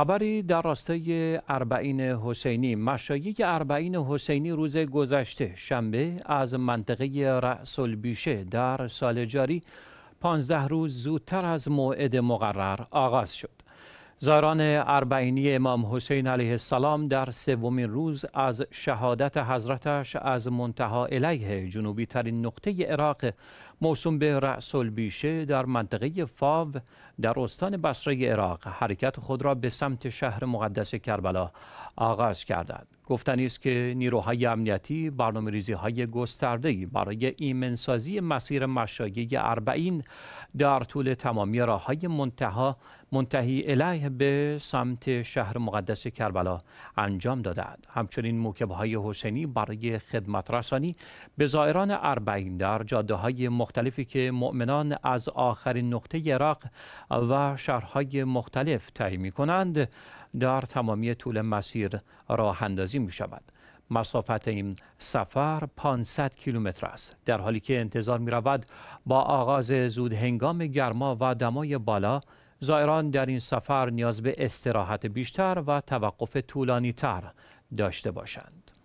خبری در راستای اربعین حسینی مشایی اربعین حسینی روز گذشته شنبه از منطقه رأس البیشه در سال جاری 15 روز زودتر از موعد مقرر آغاز شد زاران اربعینی امام حسین علیه السلام در سومین روز از شهادت حضرتش از منتها علیه جنوبی ترین نقطه عراق موسوم به رأس البیشه در منطقه فاو در استان بصره عراق حرکت خود را به سمت شهر مقدس کربلا آغاز کردند گفتنی است که نیروهای امنیتی برنامه ریزی های گسترده برای ایمنسازی مسیر مشایع اربعین در طول تمامی راه های منتها منتهی الیه به سمت شهر مقدس کربلا انجام دادند همچنین موکب های حسینی برای خدمت رسانی به زائران اربعین در جاده های مختلف مختلفی که مؤمنان از آخرین نقطه عراق و شهرهای مختلف طی می کنند در تمامی طول مسیر راه اندازی می شود. مسافت این سفر 500 کیلومتر است در حالی که انتظار می رود با آغاز زود هنگام گرما و دمای بالا زائران در این سفر نیاز به استراحت بیشتر و توقف طولانی تر داشته باشند